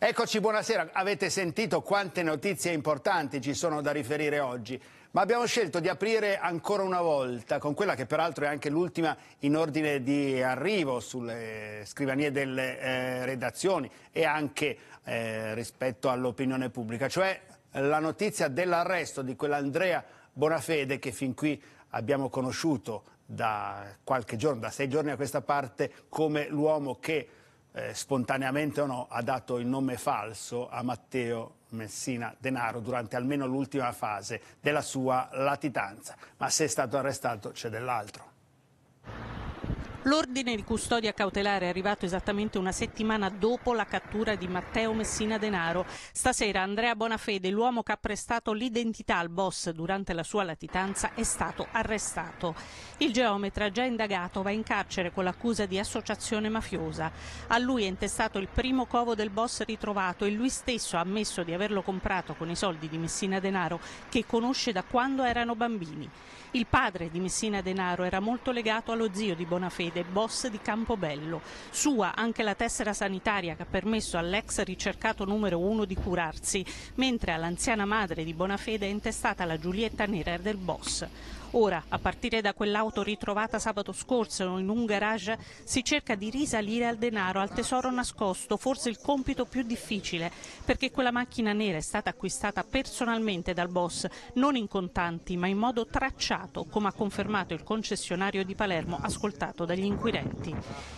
Eccoci, buonasera. Avete sentito quante notizie importanti ci sono da riferire oggi, ma abbiamo scelto di aprire ancora una volta con quella che peraltro è anche l'ultima in ordine di arrivo sulle scrivanie delle eh, redazioni e anche eh, rispetto all'opinione pubblica, cioè la notizia dell'arresto di quell'Andrea Bonafede che fin qui abbiamo conosciuto da qualche giorno, da sei giorni a questa parte, come l'uomo che eh, spontaneamente o no, ha dato il nome falso a Matteo Messina Denaro durante almeno l'ultima fase della sua latitanza. Ma se è stato arrestato c'è dell'altro. L'ordine di custodia cautelare è arrivato esattamente una settimana dopo la cattura di Matteo Messina Denaro. Stasera Andrea Bonafede, l'uomo che ha prestato l'identità al boss durante la sua latitanza, è stato arrestato. Il geometra già indagato va in carcere con l'accusa di associazione mafiosa. A lui è intestato il primo covo del boss ritrovato e lui stesso ha ammesso di averlo comprato con i soldi di Messina Denaro che conosce da quando erano bambini. Il padre di Messina Denaro era molto legato allo zio di Bonafede sede boss di Campobello. Sua anche la tessera sanitaria che ha permesso all'ex ricercato numero uno di curarsi, mentre all'anziana madre di Bonafede è intestata la Giulietta Nera del boss. Ora, a partire da quell'auto ritrovata sabato scorso in un garage, si cerca di risalire al denaro, al tesoro nascosto, forse il compito più difficile, perché quella macchina nera è stata acquistata personalmente dal boss, non in contanti, ma in modo tracciato, come ha confermato il concessionario di Palermo ascoltato dagli dagli inquirenti.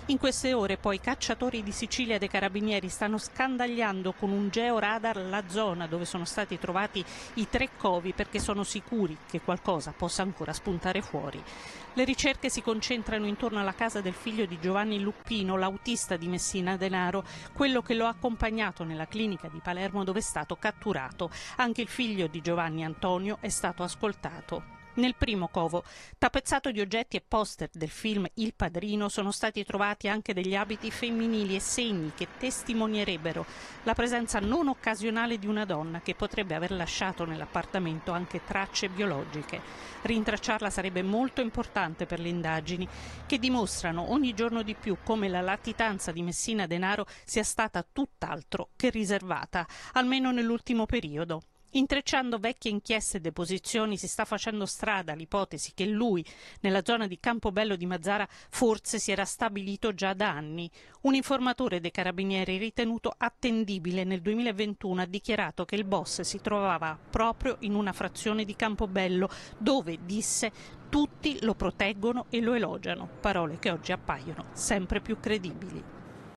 In queste ore poi cacciatori di Sicilia dei carabinieri stanno scandagliando con un georadar la zona dove sono stati trovati i tre covi perché sono sicuri che qualcosa possa ancora spuntare fuori. Le ricerche si concentrano intorno alla casa del figlio di Giovanni Luppino, l'autista di Messina Denaro, quello che lo ha accompagnato nella clinica di Palermo dove è stato catturato. Anche il figlio di Giovanni Antonio è stato ascoltato. Nel primo covo, tappezzato di oggetti e poster del film Il Padrino, sono stati trovati anche degli abiti femminili e segni che testimonierebbero la presenza non occasionale di una donna che potrebbe aver lasciato nell'appartamento anche tracce biologiche. Rintracciarla sarebbe molto importante per le indagini, che dimostrano ogni giorno di più come la latitanza di Messina Denaro sia stata tutt'altro che riservata, almeno nell'ultimo periodo. Intrecciando vecchie inchieste e deposizioni si sta facendo strada l'ipotesi che lui, nella zona di Campobello di Mazzara, forse si era stabilito già da anni. Un informatore dei carabinieri ritenuto attendibile nel 2021 ha dichiarato che il boss si trovava proprio in una frazione di Campobello dove, disse, tutti lo proteggono e lo elogiano, parole che oggi appaiono sempre più credibili.